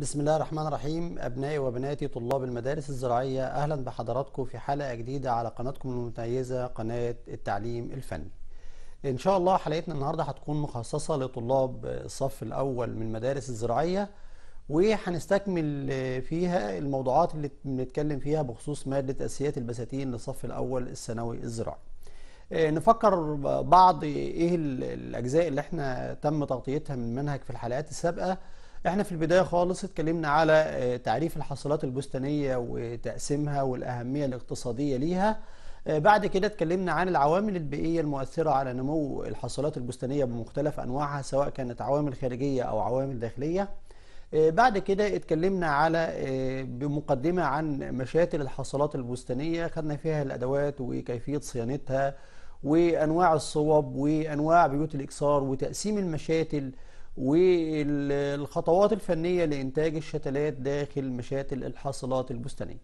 بسم الله الرحمن الرحيم أبنائي وبناتي طلاب المدارس الزراعية أهلا بحضراتكم في حلقة جديدة على قناتكم المتميزة قناة التعليم الفني إن شاء الله حلقتنا النهاردة هتكون مخصصة لطلاب الصف الأول من المدارس الزراعية وهنستكمل فيها الموضوعات اللي بنتكلم فيها بخصوص مادة أساسيات البساتين للصف الأول الثانوي الزراعي آه، نفكر بعض إيه الأجزاء اللي احنا تم تغطيتها من منهج في الحلقات السابقة احنا في البداية خالص اتكلمنا على آه، تعريف الحاصلات البستانية وتقسيمها والأهمية الاقتصادية ليها آه، بعد كده اتكلمنا عن العوامل البيئية المؤثرة على نمو الحاصلات البستانية بمختلف أنواعها سواء كانت عوامل خارجية أو عوامل داخلية آه، بعد كده اتكلمنا على بمقدمة عن مشاتل الحاصلات البستانية خدنا فيها الأدوات وكيفية صيانتها وأنواع الصوب وأنواع بيوت الإكسار وتقسيم المشاتل والخطوات الفنية لإنتاج الشتلات داخل مشاتل الحاصلات البستانية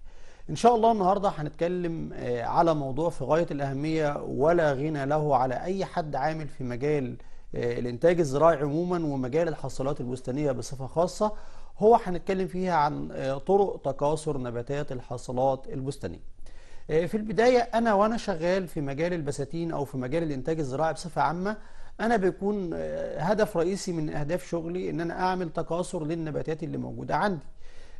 إن شاء الله النهاردة هنتكلم آه، على موضوع في غاية الأهمية ولا غنى له على أي حد عامل في مجال آه، الإنتاج الزراعي عموما ومجال الحاصلات البستانية بصفة خاصة هو هنتكلم فيها عن آه، طرق تكاثر نباتات الحاصلات البستانية في البداية أنا وأنا شغال في مجال البساتين أو في مجال الإنتاج الزراعي بصفة عامة انا بيكون آه، هدف رئيسي من اهداف شغلي ان انا اعمل تكاثر للنباتات اللي موجوده عندي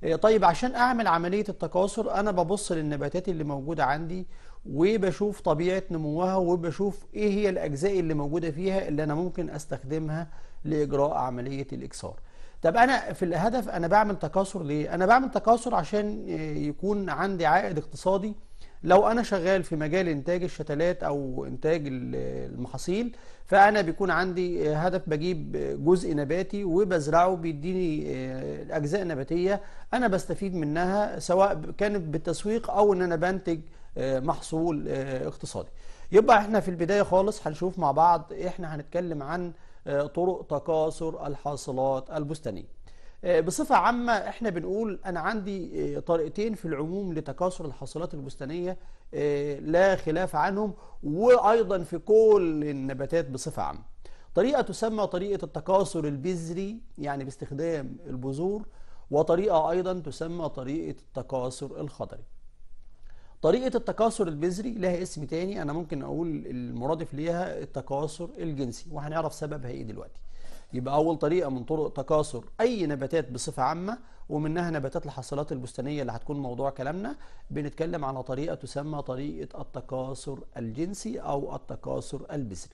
آه، طيب عشان اعمل عمليه التكاثر انا ببص للنباتات اللي موجوده عندي وبشوف طبيعه نموها وبشوف ايه هي الاجزاء اللي موجوده فيها اللي انا ممكن استخدمها لاجراء عمليه الاكسار طب انا في الهدف انا بعمل تكاثر ليه انا بعمل تكاثر عشان آه، يكون عندي عائد اقتصادي لو انا شغال في مجال انتاج الشتلات او انتاج المحاصيل فانا بيكون عندي آه، هدف بجيب آه، جزء نباتي وبزرعه بيديني آه، اجزاء نباتيه انا بستفيد منها سواء كانت بالتسويق او ان انا بنتج محصول اقتصادي يبقى احنا في البدايه خالص هنشوف مع بعض احنا هنتكلم عن طرق تكاثر الحاصلات البستانيه آه، بصفة عامة احنا بنقول انا عندي آه، طريقتين في العموم لتكاثر الحاصلات البستانية آه، لا خلاف عنهم وايضا في كل النباتات بصفة عامة طريقة تسمى طريقة التكاثر البذري يعني باستخدام البذور وطريقة ايضا تسمى طريقة التكاثر الخضري طريقة التكاثر البذري لها اسم تاني انا ممكن اقول المرادف ليها التكاثر الجنسي وهنعرف سببها ايه دلوقتي يبقى أول طريقة من طرق تكاثر أي نباتات بصفة عامة ومنها نباتات الحصلات البستانية اللي هتكون موضوع كلامنا بنتكلم على طريقة تسمى طريقة التكاثر الجنسي أو التكاثر البذري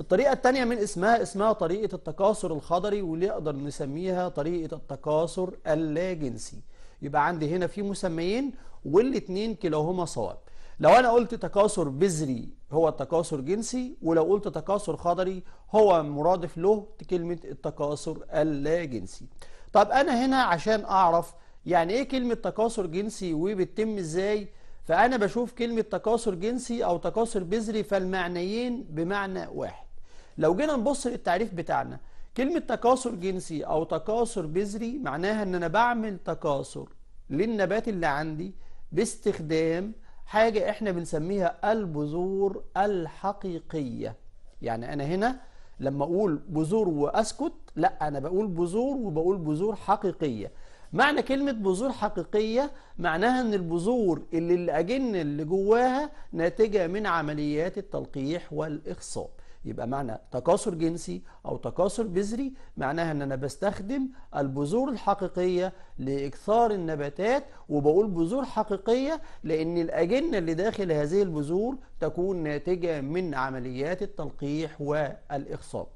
الطريقة الثانية من اسمها اسمها طريقة التكاثر الخضري واللي نقدر نسميها طريقة التكاثر اللاجنسي يبقى عندي هنا في مسميين والاثنين كلاهما صواب لو انا قلت تكاثر بذري هو التكاثر جنسي ولو قلت تكاثر خضري هو مرادف له كلمه التكاثر اللاجنسي طب انا هنا عشان اعرف يعني ايه كلمه تكاثر جنسي وبتتم ازاي فانا بشوف كلمه تكاثر جنسي او تكاثر بذري فالمعنيين بمعنى واحد لو جينا نبص للتعريف بتاعنا كلمه تكاثر جنسي او تكاثر بذري معناها ان انا بعمل تكاثر للنبات اللي عندي باستخدام حاجة احنا بنسميها البذور الحقيقية يعني انا هنا لما اقول بذور واسكت لا انا بقول بذور وبقول بذور حقيقية معنى كلمة بذور حقيقية معناها ان البذور اللي الاجن اللي جواها ناتجة من عمليات التلقيح والاخصاب يبقى معنى تكاثر جنسي أو تكاثر بذري معناها أن أنا بستخدم البذور الحقيقية لإكثار النباتات وبقول بذور حقيقية لأن الأجنة اللي داخل هذه البذور تكون ناتجة من عمليات التلقيح والإخصاب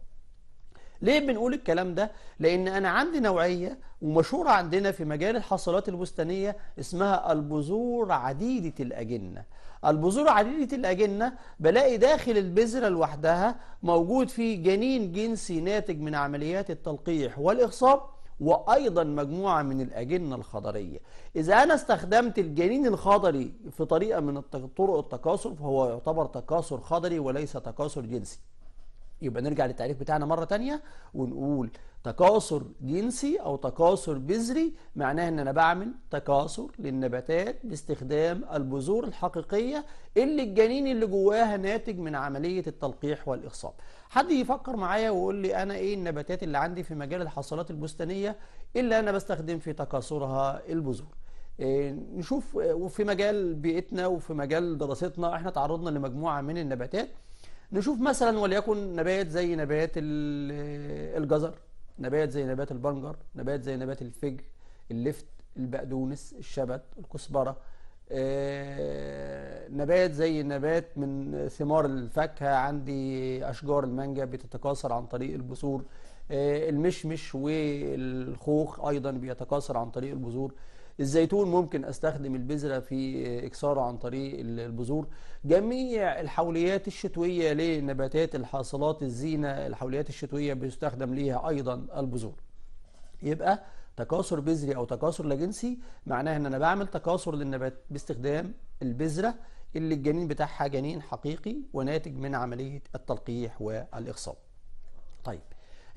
ليه بنقول الكلام ده؟ لأن أنا عندي نوعية ومشهورة عندنا في مجال الحصلات البستانية اسمها البذور عديدة الأجنة البذور عديدة الأجنة بلاقي داخل البذرة لوحدها موجود فيه جنين جنسي ناتج من عمليات التلقيح والإخصاب وأيضا مجموعة من الأجنة الخضرية إذا أنا استخدمت الجنين الخضري في طريقة من طرق التكاثر فهو يعتبر تكاثر خضري وليس تكاثر جنسي يبقى نرجع للتعريف بتاعنا مرة ثانيه ونقول تكاثر جنسي أو تكاثر بذري معناه إن أنا بعمل تكاثر للنباتات باستخدام البذور الحقيقية اللي الجنين اللي جواها ناتج من عملية التلقيح والإخصاب حد يفكر معايا ويقول لي أنا إيه النباتات اللي عندي في مجال الحصلات البستانية اللي أنا بستخدم في تكاثرها البذور إيه، نشوف وفي مجال بيئتنا وفي مجال دراستنا احنا تعرضنا لمجموعة من النباتات نشوف مثلا وليكن نبات زي نبات الجزر نبات زي نبات البنجر نبات زي نبات الفجر اللفت البقدونس الشبت الكسبرة آه، نبات زي نبات من ثمار الفاكهة عندي أشجار المانجا بتتكاثر عن طريق البذور آه، المشمش والخوخ أيضا بيتكاثر عن طريق البذور الزيتون ممكن استخدم البذرة في اكساره عن طريق البذور جميع الحوليات الشتوية للنباتات الحاصلات الزينة الحوليات الشتوية بيستخدم ليها ايضا البذور يبقى تكاثر بذري او تكاثر لجنسي معناه ان انا بعمل تكاثر للنبات باستخدام البذرة اللي الجنين بتاعها جنين حقيقي وناتج من عملية التلقيح والإخصاب طيب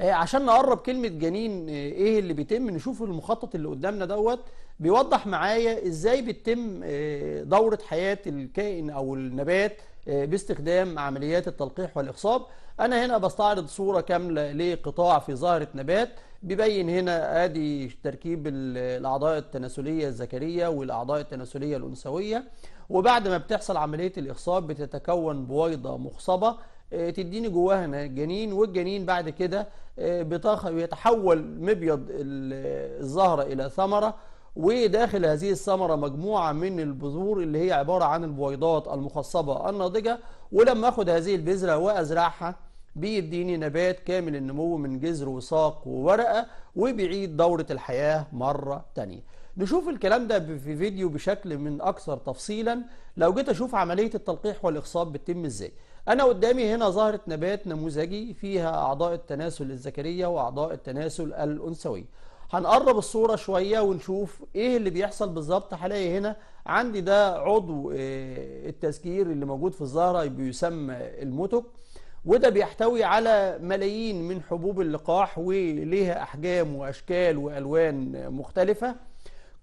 إيه، عشان نقرب كلمة جنين إيه،, ايه اللي بيتم نشوف المخطط اللي قدامنا دوت بيوضح معايا ازاي بتتم إيه، دورة حياة الكائن او النبات باستخدام عمليات التلقيح والإخصاب أنا هنا بستعرض صورة كاملة لقطاع في ظاهرة نبات بيبين هنا ادي تركيب الاعضاء التناسليه الذكريه والاعضاء التناسليه الانثويه وبعد ما بتحصل عمليه الاخصاب بتتكون بويضه مخصبه آه، تديني جواها جنين والجنين بعد كده آه، بيتحول مبيض الزهرة إلى ثمرة وداخل هذه الثمرة مجموعة من البذور اللي هي عبارة عن البويضات المخصبة الناضجة ولما أخد هذه البذرة وأزرعها بيديني نبات كامل النمو من جذر وساق وورقة وبيعيد دورة الحياة مرة تانية نشوف الكلام ده في فيديو بشكل من أكثر تفصيلا لو جيت أشوف عملية التلقيح والإخصاب بتتم إزاي أنا قدامي هنا ظهرت نبات نموذجي فيها أعضاء التناسل الذكرية وأعضاء التناسل الأنثوي هنقرب الصورة شوية ونشوف إيه اللي بيحصل بالظبط هلاقي هنا عندي ده عضو آه، التذكير اللي موجود في الزهرة بيسمى الموتوك وده بيحتوي على ملايين من حبوب اللقاح وليها أحجام وأشكال وألوان مختلفة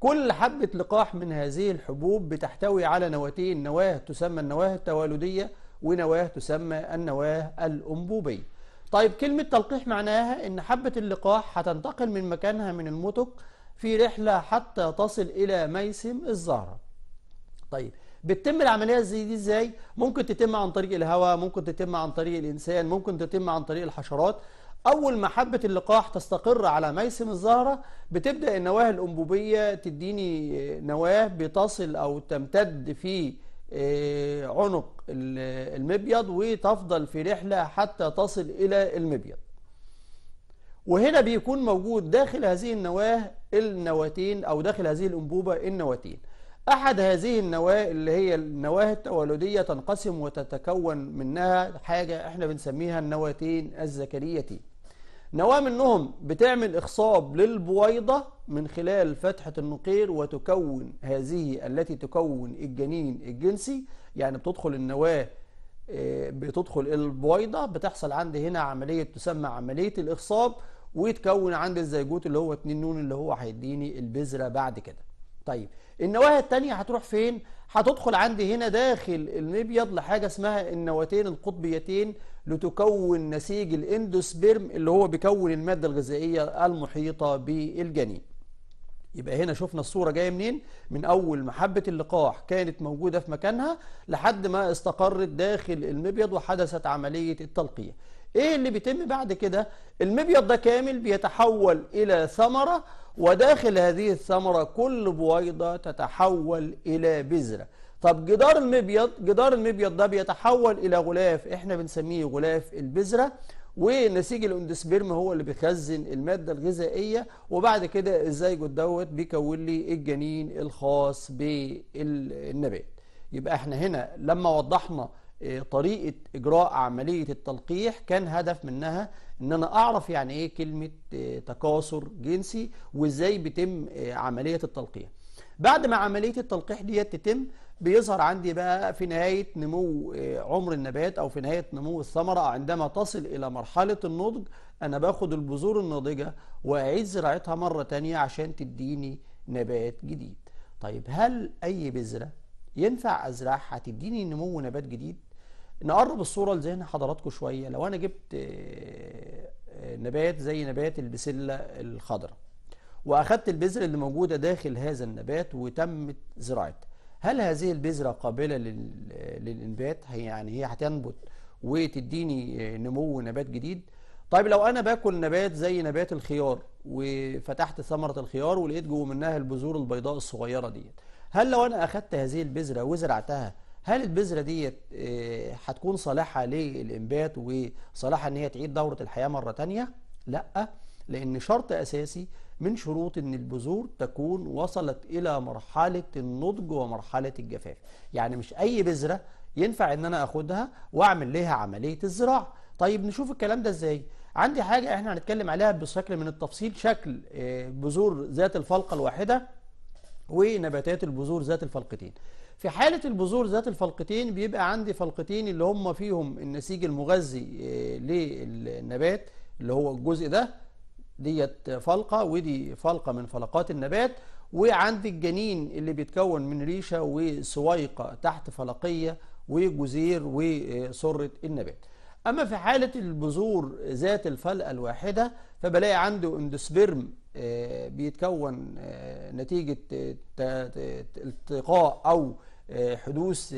كل حبة لقاح من هذه الحبوب بتحتوي على نواتين نواة تسمى النواة التوالدية ونواه تسمى النواه الأنبوبية طيب كلمة تلقيح معناها إن حبة اللقاح هتنتقل من مكانها من المتق في رحلة حتى تصل إلى ميسم الزهرة طيب بتتم العملية زي دي ازاي؟ ممكن تتم عن طريق الهواء، ممكن تتم عن طريق الإنسان، ممكن تتم عن طريق الحشرات. أول ما حبة اللقاح تستقر على ميسم الزهرة بتبدأ النواة الأنبوبية تديني آه، نواة بتصل أو تمتد في آه، عنق المبيض وتفضل في رحلة حتى تصل إلى المبيض وهنا بيكون موجود داخل هذه النواة النواتين أو داخل هذه الأنبوبة النواتين أحد هذه النواة اللي هي النواة التولدية تنقسم وتتكون منها حاجة احنا بنسميها النواتين الذكريتين نواة منهم بتعمل إخصاب للبويضة من خلال فتحة النقير وتكون هذه التي تكون الجنين الجنسي يعني بتدخل النواه آه، بتدخل البويضة بتحصل عندي هنا عملية تسمى عملية الإخصاب ويتكون عندي الزيجوت اللي هو 2 نون اللي هو هيديني البذرة بعد كده طيب النواة التانية هتروح فين؟ هتدخل عندي هنا داخل المبيض لحاجة اسمها النواتين القطبيتين لتكون نسيج الاندوسبرم اللي هو بيكون المادة الغذائية المحيطة بالجنين يبقى هنا شفنا الصورة جاية منين من أول ما حبة اللقاح كانت موجودة في مكانها لحد ما استقرت داخل المبيض وحدثت عملية التلقيح ايه اللي بيتم بعد كده المبيض ده كامل بيتحول الى ثمرة وداخل هذه الثمرة كل بويضة تتحول الى بذرة طب جدار المبيض جدار المبيض ده بيتحول الى غلاف احنا بنسميه غلاف البذرة ونسيج الاندوسبيرم هو اللي بيخزن الماده الغذائيه وبعد كده الزيجوت دوت بيكون لي الجنين الخاص بالنبات يبقى احنا هنا لما وضحنا آه، طريقه اجراء عمليه التلقيح كان هدف منها ان انا اعرف يعني ايه كلمه آه، تكاثر جنسي وازاي بيتم آه، عمليه التلقيح بعد ما عمليه التلقيح ديت تتم بيظهر عندي بقى في نهاية نمو آه، عمر النبات أو في نهاية نمو الثمرة عندما تصل إلى مرحلة النضج أنا باخد البذور الناضجة وأعيد زراعتها مرة تانية عشان تديني نبات جديد طيب هل أي بذرة ينفع أزرعها تديني نمو نبات جديد؟ نقرب الصورة لذهن حضراتكم شوية لو أنا جبت آه، آه، نبات زي نبات البسلة الخضراء وأخدت البذرة اللي موجودة داخل هذا النبات وتمت زراعتها هل هذه البذرة قابلة للإنبات يعني هي هتنبت وتديني نمو نبات جديد طيب لو أنا باكل نبات زي نبات الخيار وفتحت ثمرة الخيار ولقيت جوه منها البذور البيضاء الصغيرة ديت هل لو أنا أخدت هذه البذرة وزرعتها هل البذرة ديت آه، هتكون صالحة للإنبات وصالحة إن هي تعيد دورة الحياة مرة تانية؟ لأ لأن شرط أساسي من شروط أن البذور تكون وصلت إلى مرحلة النضج ومرحلة الجفاف يعني مش أي بذرة ينفع أن أنا أخدها وأعمل لها عملية الزراعة طيب نشوف الكلام ده إزاي عندي حاجة احنا هنتكلم عليها بشكل من التفصيل شكل آه، بذور ذات الفلقة الواحدة ونباتات البذور ذات الفلقتين في حالة البذور ذات الفلقتين بيبقى عندي فلقتين اللي هم فيهم النسيج المغذي آه، للنبات اللي هو الجزء ده ديت فلقة ودي فلقة من فلقات النبات وعند الجنين اللي بيتكون من ريشة وسويقة تحت فلقية وجزير وسرة النبات أما في حالة البذور ذات الفلقة الواحدة فبلاقي عنده اندوسبرم آه، بيتكون آه، نتيجة آه، التقاء أو حدوث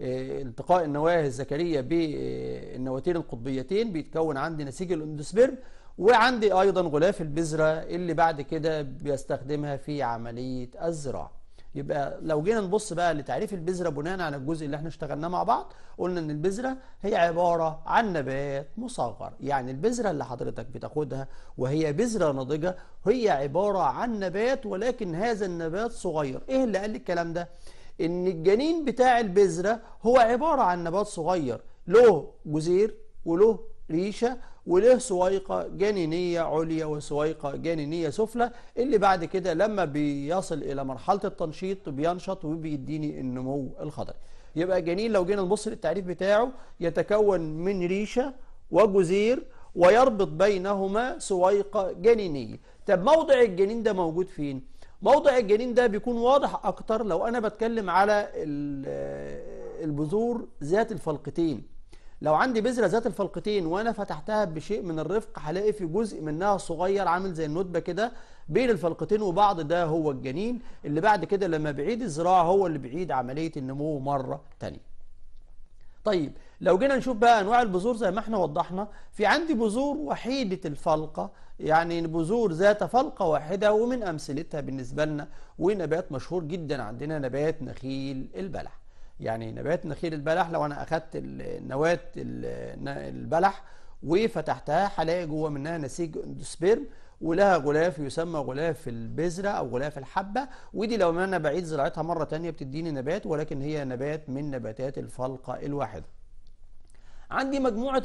التقاء النواه الذكرية بالنواتين القطبيتين بيتكون عندي نسيج الاندوسبرم وعندي أيضا غلاف البذرة اللي بعد كده بيستخدمها في عملية الزراعة يبقى لو جينا نبص بقى لتعريف البذرة بناء على الجزء اللي احنا اشتغلناه مع بعض قلنا ان البذرة هي عبارة عن نبات مصغر يعني البذرة اللي حضرتك بتاخدها وهي بذرة ناضجة هي عبارة عن نبات ولكن هذا النبات صغير ايه اللي قال الكلام ده ان الجنين بتاع البذرة هو عبارة عن نبات صغير له جزير وله ريشة وله سويقة جنينية عليا وسويقة جنينية سفلى اللي بعد كده لما بيصل إلى مرحلة التنشيط بينشط وبيديني النمو الخضري يبقى الجنين لو جينا نبص للتعريف بتاعه يتكون من ريشة وجزير ويربط بينهما سويقة جنينية طب موضع الجنين ده موجود فين؟ موضع الجنين ده بيكون واضح أكتر لو أنا بتكلم على البذور ذات الفلقتين لو عندي بذرة ذات الفلقتين وانا فتحتها بشيء من الرفق هلاقي في جزء منها صغير عامل زي الندبة كده بين الفلقتين وبعض ده هو الجنين اللي بعد كده لما بعيد الزراعة هو اللي بعيد عملية النمو مرة تانية طيب لو جينا نشوف بقى انواع البذور زي ما احنا وضحنا في عندي بذور وحيده الفلقه يعني بذور ذات فلقه واحده ومن امثلتها بالنسبه لنا ونبات مشهور جدا عندنا نبات نخيل البلح يعني نبات نخيل البلح لو انا اخدت نواه البلح وفتحتها هلاقي جوه منها نسيج سبيرم ولها غلاف يسمى غلاف البذرة أو غلاف الحبة ودي لو أنا بعيد زراعتها مرة ثانيه بتديني نبات ولكن هي نبات من نباتات الفلقة الواحدة عندي مجموعة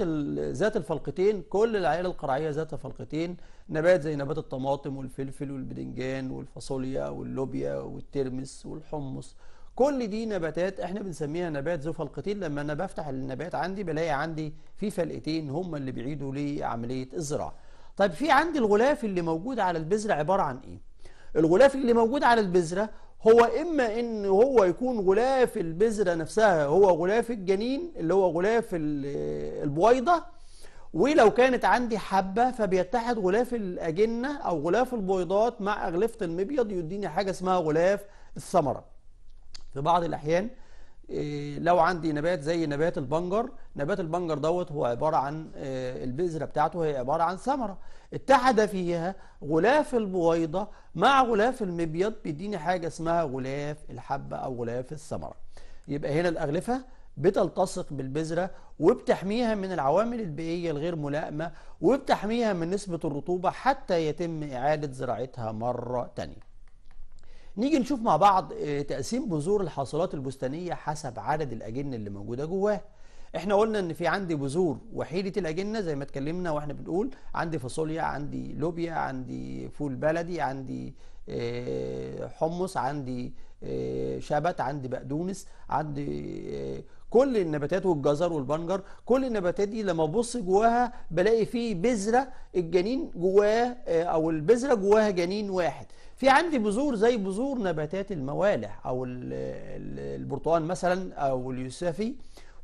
ذات الفلقتين كل العيال القرعية ذات فلقتين نبات زي نبات الطماطم والفلفل والبدنجان والفاصوليا واللوبيا والترمس والحمص كل دي نباتات احنا بنسميها نبات ذو فلقتين لما انا بفتح النبات عندي بلاقي عندي في فلقتين هم اللي بيعيدوا لي عمليه الزراعه طيب في عندي الغلاف اللي موجود على البذره عباره عن ايه الغلاف اللي موجود على البذره هو اما ان هو يكون غلاف البذره نفسها هو غلاف الجنين اللي هو غلاف البويضه ولو كانت عندي حبة فبيتحد غلاف الأجنة أو غلاف البويضات مع أغلفة المبيض يديني حاجة اسمها غلاف الثمرة في بعض الأحيان آه، لو عندي نبات زي نبات البنجر نبات البنجر دوت هو عبارة عن آه، البذرة بتاعته هي عبارة عن ثمرة اتحد فيها غلاف البويضة مع غلاف المبيض بيديني حاجة اسمها غلاف الحبة أو غلاف الثمرة يبقى هنا الأغلفة بتلتصق بالبذرة وبتحميها من العوامل البيئية الغير ملائمة وبتحميها من نسبة الرطوبة حتى يتم إعادة زراعتها مرة تانية نيجي نشوف مع بعض آه، تقسيم بذور الحاصلات البستانية حسب عدد الأجنة اللي موجودة جواها احنا قلنا ان في عندي بذور وحيدة الأجنة زي ما اتكلمنا واحنا بنقول عندي فاصوليا عندي لوبيا عندي فول بلدي عندي آه، حمص عندي آه، شبت عندي بقدونس عندي كل النباتات والجزر والبنجر كل النباتات دي لما ببص جواها بلاقي فيه بذره الجنين جواها او البذره جواها جنين واحد في عندي بذور زي بذور نباتات الموالح او البرتقال مثلا او اليوسفي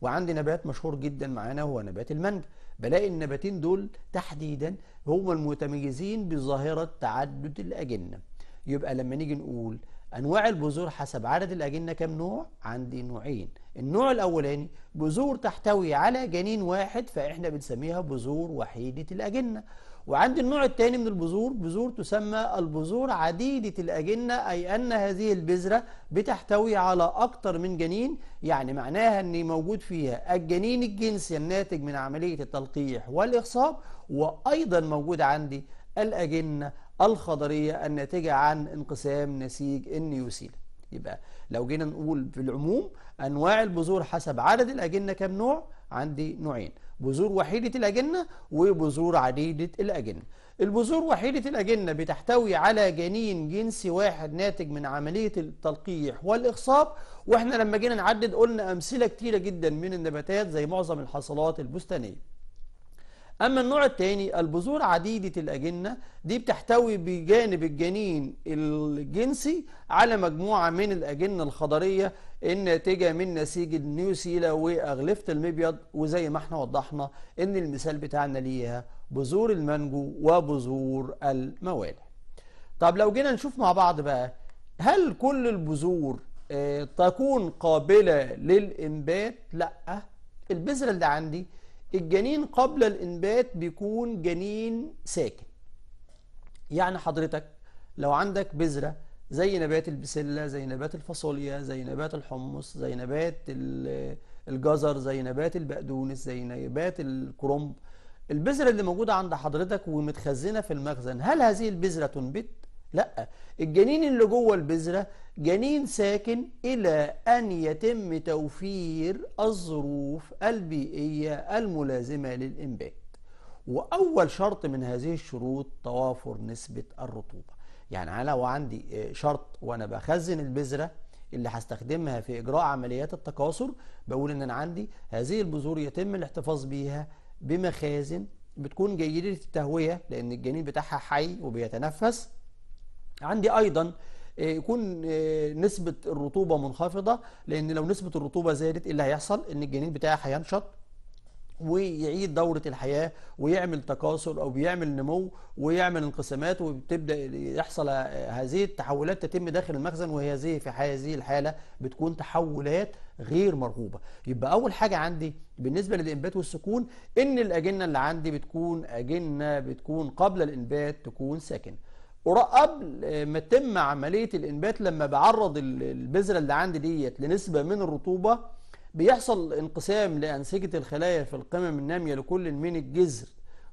وعندي نبات مشهور جدا معانا هو نبات المانجا بلاقي النباتين دول تحديدا هم المتميزين بظاهرة تعدد الأجنة يبقى لما نيجي نقول أنواع البذور حسب عدد الأجنة كم نوع؟ عندي نوعين النوع الأولاني بذور تحتوي على جنين واحد فإحنا بنسميها بذور وحيدة الأجنة وعند النوع الثاني من البذور بذور تسمى البذور عديدة الأجنة أي أن هذه البذرة بتحتوي على أكثر من جنين يعني معناها أن موجود فيها الجنين الجنسي الناتج من عملية التلقيح والإخصاب وأيضا موجود عندي الأجنة الخضرية الناتجة عن انقسام نسيج النيوسيل يبقى لو جينا نقول في العموم أنواع البذور حسب عدد الأجنة كم نوع عندي نوعين بذور وحيدة الأجنة وبذور عديدة الأجنة البذور وحيدة الأجنة بتحتوي على جنين جنسي واحد ناتج من عملية التلقيح والإخصاب وإحنا لما جينا نعدد قلنا أمثلة كتيرة جدا من النباتات زي معظم الحصلات البستانية أما النوع الثاني البذور عديدة الأجنة دي بتحتوي بجانب الجنين الجنسي على مجموعة من الأجنة الخضرية الناتجة من نسيج النيوسيلا وأغلفة المبيض وزي ما احنا وضحنا إن المثال بتاعنا ليها بذور المانجو وبذور الموالح طب لو جينا نشوف مع بعض بقى هل كل البذور آه، تكون قابلة للإنبات؟ لأ البذرة اللي عندي الجنين قبل الإنبات بيكون جنين ساكن يعني حضرتك لو عندك بذرة زي نبات البسلة زي نبات الفاصوليا زي نبات الحمص زي نبات الجزر زي نبات البقدونس زي نبات الكرنب البذرة اللي موجودة عند حضرتك ومتخزنة في المخزن هل هذه البذرة تنبت؟ لا الجنين اللي جوه البذرة جنين ساكن إلى أن يتم توفير الظروف البيئية الملازمة للإنبات وأول شرط من هذه الشروط توافر نسبة الرطوبة يعني أنا لو عندي آه، شرط وأنا بخزن البذرة اللي هستخدمها في إجراء عمليات التكاثر بقول إن أنا عندي هذه البذور يتم الاحتفاظ بيها بمخازن بتكون جيدة التهوية لأن الجنين بتاعها حي وبيتنفس عندي ايضا آه، يكون آه، نسبة الرطوبة منخفضة لأن لو نسبة الرطوبة زادت إيه اللي هيحصل إن الجنين بتاعي هينشط ويعيد دورة الحياة ويعمل تكاثر أو بيعمل نمو ويعمل انقسامات وبتبدأ يحصل آه، هذه التحولات تتم داخل المخزن وهذه في هذه الحالة بتكون تحولات غير مرغوبة يبقى أول حاجة عندي بالنسبة للإنبات والسكون إن الأجنة اللي عندي بتكون أجنة بتكون قبل الإنبات تكون ساكنة قبل ما تتم عمليه الانبات لما بعرض البذره اللي عندي ديت لنسبه من الرطوبه بيحصل انقسام لانسجه الخلايا في القمم الناميه لكل من الجذر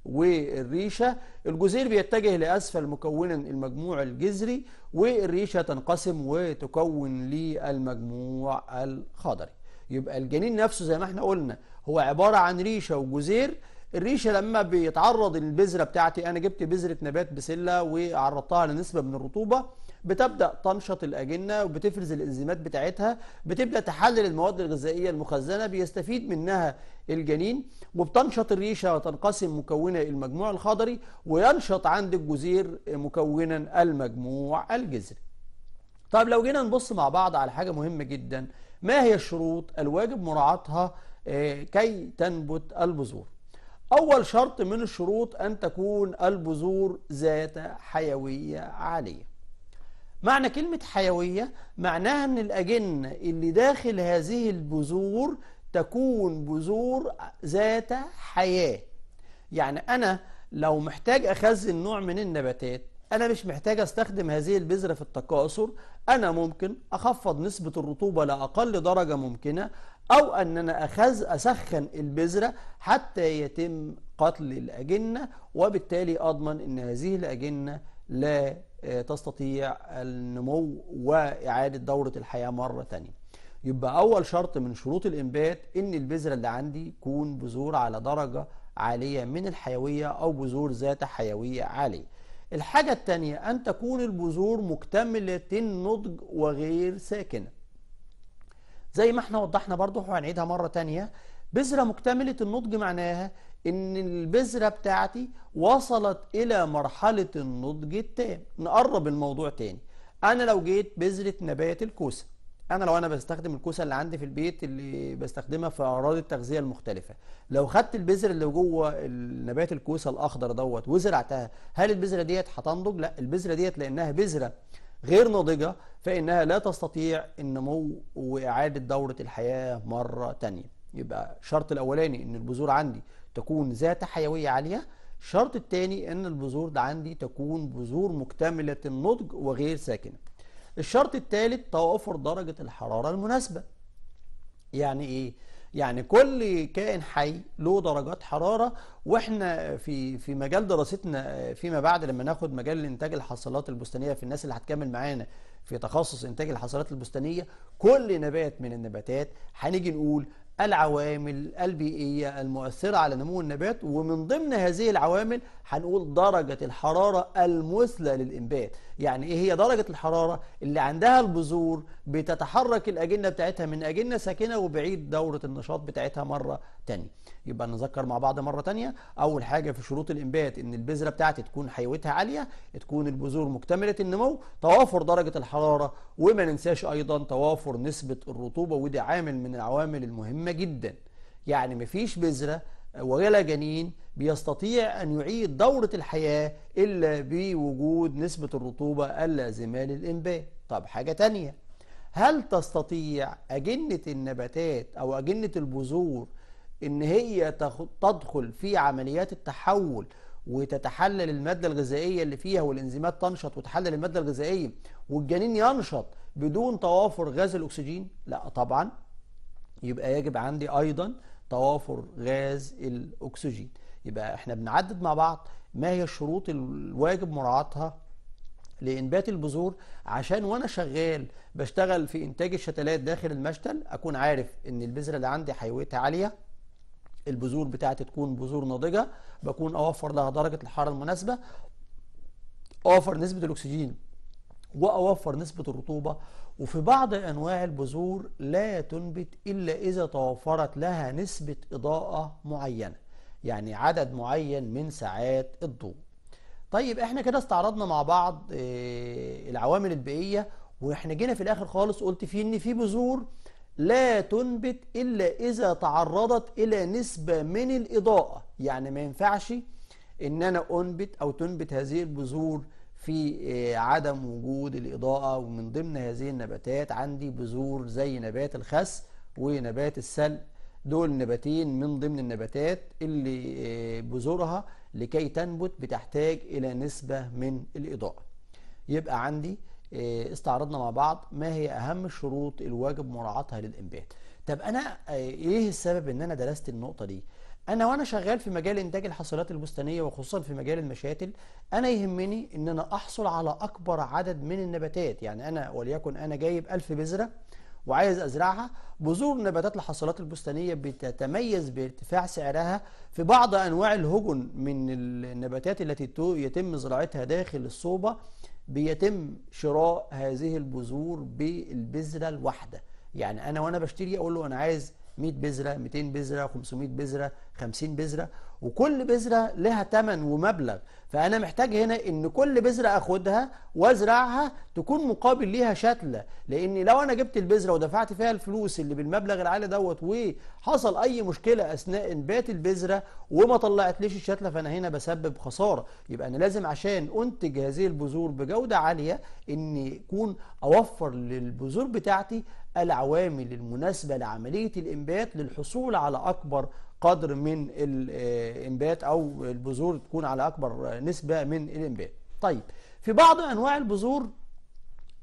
والريشه الجزير بيتجه لاسفل مكونا المجموع الجذري والريشه تنقسم وتكون للمجموع الخضري يبقى الجنين نفسه زي ما احنا قلنا هو عباره عن ريشه وجزير الريشه لما بيتعرض البذره بتاعتي انا جبت بذره نبات بسله وعرضتها لنسبه من الرطوبه بتبدا تنشط الاجنه وبتفرز الانزيمات بتاعتها بتبدا تحلل المواد الغذائيه المخزنه بيستفيد منها الجنين وبتنشط الريشه وتنقسم مكونه المجموع الخضري وينشط عند الجزير مكونا المجموع الجذري. طيب لو جينا نبص مع بعض على حاجه مهمه جدا ما هي الشروط الواجب مراعاتها آه، كي تنبت البذور؟ أول شرط من الشروط أن تكون البذور ذات حيوية عالية معنى كلمة حيوية معناها أن الأجنة اللي داخل هذه البذور تكون بذور ذات حياة يعني أنا لو محتاج أخزن نوع من النباتات أنا مش محتاج أستخدم هذه البذرة في التكاثر أنا ممكن أخفض نسبة الرطوبة لأقل درجة ممكنة أو أن أنا أخذ أسخن البذرة حتى يتم قتل الأجنة وبالتالي أضمن أن هذه الأجنة لا آه، تستطيع النمو وإعادة دورة الحياة مرة تانية يبقى أول شرط من شروط الإنبات أن البذرة اللي عندي تكون بذور على درجة عالية من الحيوية أو بذور ذات حيوية عالية الحاجة التانية أن تكون البذور مكتملة النضج وغير ساكنة زي ما احنا وضحنا برضه وهنعيدها مرة تانية بذرة مكتملة النضج معناها ان البذرة بتاعتي وصلت الى مرحلة النضج التام نقرب الموضوع تاني انا لو جيت بذرة نبات الكوسة انا لو انا بستخدم الكوسه اللي عندي في البيت اللي بستخدمها في اعراض التغذيه المختلفه لو خدت البذرة اللي جوه نبات الكوسه الاخضر دوت وزرعتها هل البذره ديت هتنضج لا البذره ديت لانها بذره غير ناضجة فإنها لا تستطيع النمو وإعادة دورة الحياة مرة تانية يبقى الشرط الأولاني إن البذور عندي تكون ذات حيوية عالية الشرط الثاني إن البذور ده عندي تكون بذور مكتملة النضج وغير ساكنة الشرط الثالث توافر درجة الحرارة المناسبة يعني إيه؟ يعني كل كائن حي له درجات حرارة واحنا في في مجال دراستنا فيما بعد لما ناخد مجال انتاج الحصلات البستانية في الناس اللي هتكمل معانا في تخصص انتاج الحصلات البستانية كل نبات من النباتات هنيجي نقول العوامل البيئية المؤثرة على نمو النبات ومن ضمن هذه العوامل هنقول درجة الحرارة المثلى للإنبات يعني ايه هي درجة الحرارة اللي عندها البذور بتتحرك الأجنة بتاعتها من أجنة ساكنة وبعيد دورة النشاط بتاعتها مرة تانية يبقى نذكر مع بعض مرة تانية أول حاجة في شروط الإنبات إن البذرة بتاعتي تكون حيويتها عالية تكون البذور مكتملة النمو توافر درجة الحرارة وما ننساش أيضا توافر نسبة الرطوبة ودي عامل من العوامل المهمة جدا يعني مفيش بذرة ولا جنين بيستطيع أن يعيد دورة الحياة إلا بوجود نسبة الرطوبة اللازمة للإنبات طب حاجة تانية هل تستطيع أجنة النباتات أو أجنة البذور إن هي تدخل في عمليات التحول وتتحلل المادة الغذائية اللي فيها والإنزيمات تنشط وتحلل المادة الغذائية والجنين ينشط بدون توافر غاز الأكسجين؟ لا طبعا يبقى يجب عندي أيضا توافر غاز الأكسجين يبقى احنا بنعدد مع بعض ما هي الشروط الواجب مراعاتها لإنبات البذور عشان وأنا شغال بشتغل في إنتاج الشتلات داخل المشتل أكون عارف إن البذرة اللي عندي حيويتها عالية البذور بتاعتي تكون بذور ناضجة بكون أوفر لها درجة الحرارة المناسبة أوفر نسبة الأكسجين وأوفر نسبة الرطوبة وفي بعض أنواع البذور لا تنبت إلا إذا توفرت لها نسبة إضاءة معينة يعني عدد معين من ساعات الضوء طيب احنا كده استعرضنا مع بعض آه، العوامل البيئية واحنا جينا في الآخر خالص قلت فيه إن في بذور لا تنبت إلا إذا تعرضت إلى نسبة من الإضاءة يعني ما ينفعش إن أنا أنبت أو تنبت هذه البذور في آه، عدم وجود الإضاءة ومن ضمن هذه النباتات عندي بذور زي نبات الخس ونبات السلق دول نباتين من ضمن النباتات اللي آه، بذورها لكي تنبت بتحتاج إلى نسبة من الإضاءة يبقى عندي آه، استعرضنا مع بعض ما هي أهم الشروط الواجب مراعاتها للإنبات طب أنا إيه السبب إن أنا درست النقطة دي؟ انا وانا شغال في مجال انتاج الحصيلات البستانيه وخصوصا في مجال المشاتل انا يهمني ان انا احصل على اكبر عدد من النباتات يعني انا وليكن انا جايب 1000 بذره وعايز ازرعها بذور نباتات الحصيلات البستانيه بتتميز بارتفاع سعرها في بعض انواع الهجن من النباتات التي يتم زراعتها داخل الصوبه بيتم شراء هذه البذور بالبذره الواحده يعني انا وانا بشتري اقول له انا عايز 100 بذره 200 بذره 500 بذره 50 بذره وكل بذره لها ثمن ومبلغ فانا محتاج هنا ان كل بذره اخدها وازرعها تكون مقابل ليها شتله لان لو انا جبت البذره ودفعت فيها الفلوس اللي بالمبلغ العالي دوت وحصل اي مشكله اثناء انبات البذره وما طلعتليش الشتله فانا هنا بسبب خساره يبقى انا لازم عشان انتج هذه البذور بجوده عاليه ان يكون اوفر للبذور بتاعتي العوامل المناسبة لعملية الإنبات للحصول على أكبر قدر من الإنبات آه، أو البذور تكون على أكبر نسبة من الإنبات طيب في بعض أنواع البذور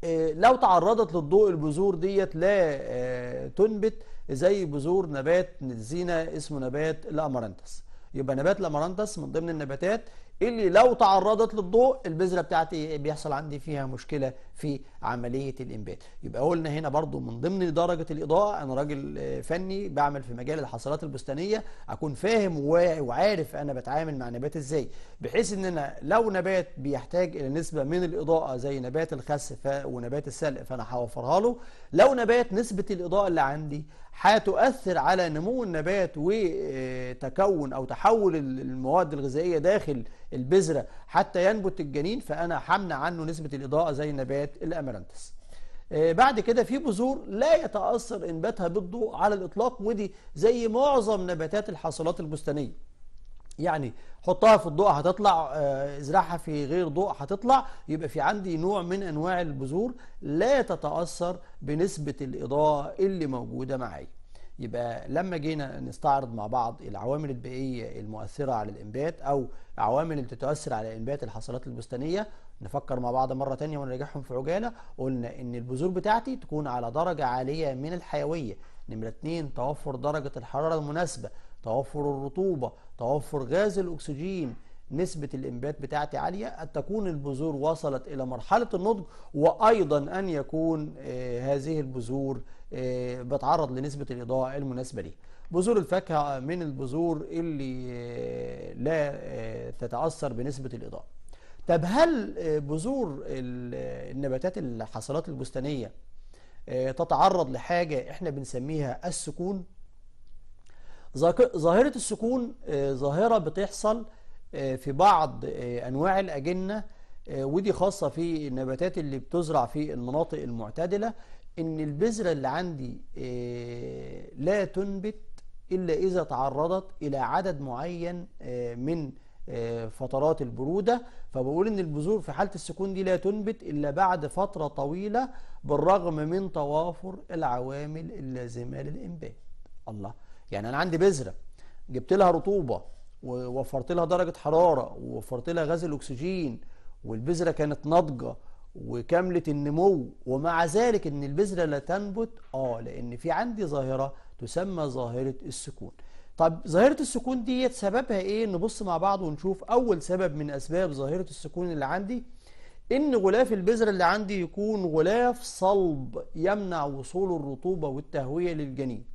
آه، لو تعرضت للضوء البذور ديت لا آه، تنبت زي بذور نبات الزينة اسمه نبات الأمارنتس يبقى نبات الأمارنتس من ضمن النباتات اللي لو تعرضت للضوء البذرة بتاعتي بيحصل عندي فيها مشكلة في عملية الإنبات يبقى قلنا هنا برضو من ضمن درجة الإضاءة أنا راجل آه، فني بعمل في مجال الحصلات البستانية أكون فاهم وعارف أنا بتعامل مع نبات إزاي بحيث إن أنا لو نبات بيحتاج إلى نسبة من الإضاءة زي نبات الخس ونبات السلق فأنا هوفرها له لو نبات نسبة الإضاءة اللي عندي هتؤثر على نمو النبات وتكون آه، أو تحول المواد الغذائية داخل البذرة حتى ينبت الجنين فأنا همنع عنه نسبة الإضاءة زي نبات نبات الامرانتس آه، بعد كده في بذور لا يتأثر إنباتها بالضوء على الإطلاق ودي زي معظم نباتات الحاصلات البستانية يعني حطها في الضوء هتطلع ازرعها آه، في غير ضوء هتطلع يبقى في عندي نوع من انواع البذور لا تتاثر بنسبه الاضاءه اللي موجوده معايا يبقى لما جينا نستعرض مع بعض العوامل البيئيه المؤثره على الانبات او عوامل اللي تتاثر على انبات الحصلات البستانيه نفكر مع بعض مرة ثانيه ونراجعهم في عجالة قلنا ان البذور بتاعتي تكون على درجة عالية من الحيوية نمرة اثنين توفر درجة الحرارة المناسبة توفر الرطوبة توفر غاز الأكسجين نسبة الإنبات بتاعتي عالية أن تكون البذور وصلت إلى مرحلة النضج وأيضا أن يكون آه، هذه البذور آه، بتعرض لنسبة الإضاءة المناسبة ليها بذور الفاكهة من البذور اللي آه، لا تتأثر بنسبة الإضاءة طب هل بذور آه، النباتات الحصلات البستانية آه، تتعرض لحاجة احنا بنسميها السكون ظاهرة السكون آه، ظاهرة بتحصل في بعض أنواع الأجنة ودي خاصة في النباتات اللي بتزرع في المناطق المعتدلة إن البذرة اللي عندي لا تنبت إلا إذا تعرضت إلى عدد معين من آه، فترات البرودة فبقول ان البذور في حالة السكون دي لا تنبت الا بعد فترة طويلة بالرغم من توافر العوامل اللازمة للانبات الله يعني انا عندي بذرة جبت لها رطوبة ووفرت لها درجة حرارة ووفرت لها غاز الاكسجين والبذرة كانت ناضجة وكاملة النمو ومع ذلك ان البذرة لا تنبت اه لان في عندي ظاهرة تسمى ظاهرة السكون طب ظاهرة السكون ديت سببها ايه نبص مع بعض ونشوف اول سبب من اسباب ظاهرة السكون اللي عندي ان غلاف البذرة اللي عندي يكون غلاف صلب يمنع وصول الرطوبة والتهوية للجنين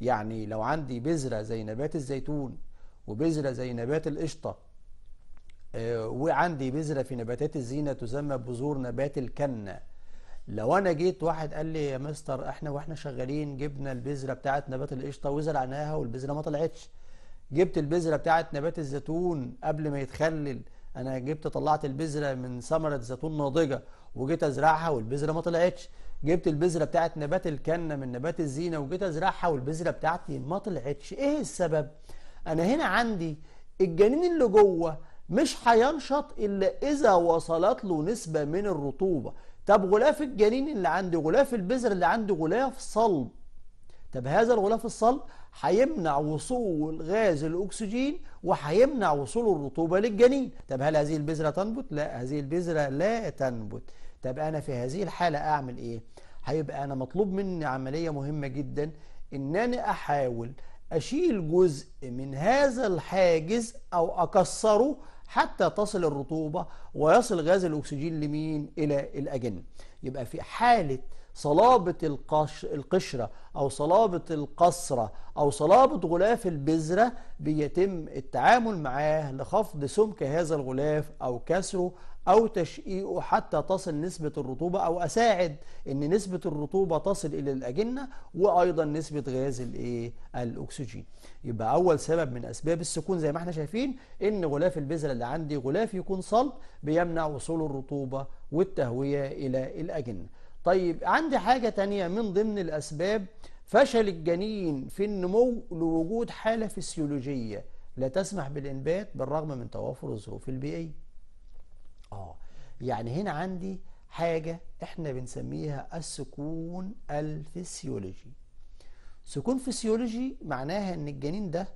يعني لو عندي بذرة زي نبات الزيتون وبذرة زي نبات القشطة آه، وعندي بذرة في نباتات الزينة تسمى بذور نبات الكنة لو انا جيت واحد قال لي يا مستر احنا واحنا شغالين جبنا البذره بتاعه نبات القشطه وزرعناها والبذره ما طلعتش جبت البذره بتاعه نبات الزيتون قبل ما يتخلل انا جبت طلعت البذره من ثمره زيتون ناضجه وجيت ازرعها والبذره ما طلعتش جبت البذره بتاعه نبات الكنه من نبات الزينه وجيت ازرعها والبذره بتاعتي ما طلعتش ايه السبب انا هنا عندي الجنين اللي جوه مش هينشط الا اذا وصلت له نسبه من الرطوبه طب غلاف الجنين اللي عندي غلاف البذر اللي عندي غلاف صلب طب هذا الغلاف الصلب هيمنع وصول غاز الأكسجين وهيمنع وصول الرطوبة للجنين طب هل هذه البذرة تنبت؟ لا هذه البذرة لا تنبت طب أنا في هذه الحالة أعمل إيه؟ هيبقى أنا مطلوب مني عملية مهمة جدا إن أنا أحاول أشيل جزء من هذا الحاجز أو أكسره حتى تصل الرطوبة ويصل غاز الأكسجين لمين إلى الأجن يبقى في حالة صلابة القشرة أو صلابة القصرة أو صلابة غلاف البذرة بيتم التعامل معاه لخفض سمك هذا الغلاف أو كسره أو تشقيقه حتى تصل نسبة الرطوبة أو أساعد أن نسبة الرطوبة تصل إلى الأجنة وأيضا نسبة غاز الإيه؟ الأكسجين يبقى أول سبب من أسباب السكون زي ما احنا شايفين أن غلاف البذرة اللي عندي غلاف يكون صلب بيمنع وصول الرطوبة والتهوية إلى الأجنة طيب عندي حاجة تانية من ضمن الأسباب فشل الجنين في النمو لوجود حالة فسيولوجية لا تسمح بالإنبات بالرغم من توافر الظروف البيئية اه يعني هنا عندي حاجة احنا بنسميها السكون الفسيولوجي سكون فسيولوجي معناها ان الجنين ده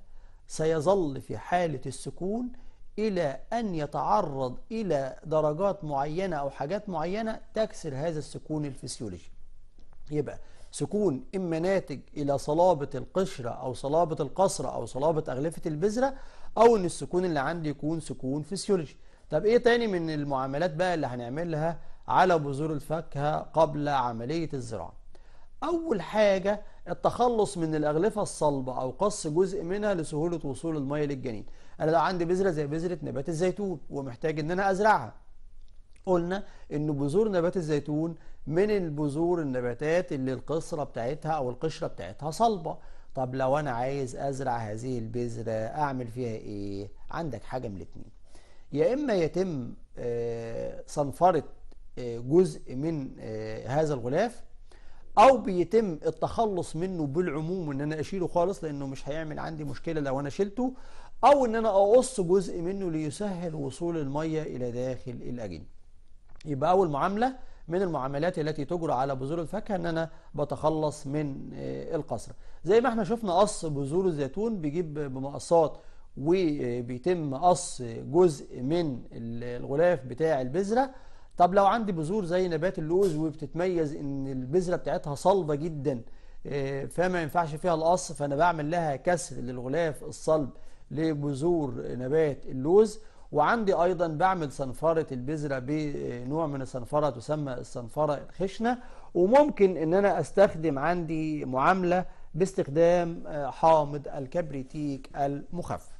سيظل في حالة السكون إلى أن يتعرض إلى درجات معينة أو حاجات معينة تكسر هذا السكون الفسيولوجي يبقى سكون إما ناتج إلى صلابة القشرة أو صلابة القصرة أو صلابة أغلفة البذرة أو أن السكون اللي عندي يكون سكون فسيولوجي طب ايه تاني من المعاملات بقى اللي هنعملها على بذور الفاكهة قبل عملية الزراعة اول حاجة التخلص من الاغلفة الصلبة او قص جزء منها لسهولة وصول المية للجنين انا لو عندي بذرة زي بذرة نبات الزيتون ومحتاج ان انا ازرعها قلنا ان بذور نبات الزيتون من البذور النباتات اللي القصرة بتاعتها او القشرة بتاعتها صلبة طب لو انا عايز ازرع هذه البذرة اعمل فيها ايه عندك حاجة من الاتنين يا إما يتم آه، صنفرة آه، جزء من آه، هذا الغلاف أو بيتم التخلص منه بالعموم إن أنا أشيله خالص لأنه مش هيعمل عندي مشكلة لو أنا شلته أو إن أنا أقص جزء منه ليسهل وصول المية إلى داخل الأجين يبقى أول معاملة من المعاملات التي تجرى على بذور الفاكهة ان انا بتخلص من القصر زي ما احنا شفنا قص بذور الزيتون بيجيب بمقصات وبيتم قص جزء من الغلاف بتاع البذرة طب لو عندي بذور زي نبات اللوز وبتتميز ان البذرة بتاعتها صلبة جدا آه، فما ينفعش فيها القص فانا بعمل لها كسر للغلاف الصلب لبذور نبات اللوز وعندي ايضا بعمل صنفرة البذرة بنوع من الصنفرة تسمى الصنفرة الخشنة وممكن ان انا استخدم عندي معاملة باستخدام آه، حامض الكبريتيك المخفف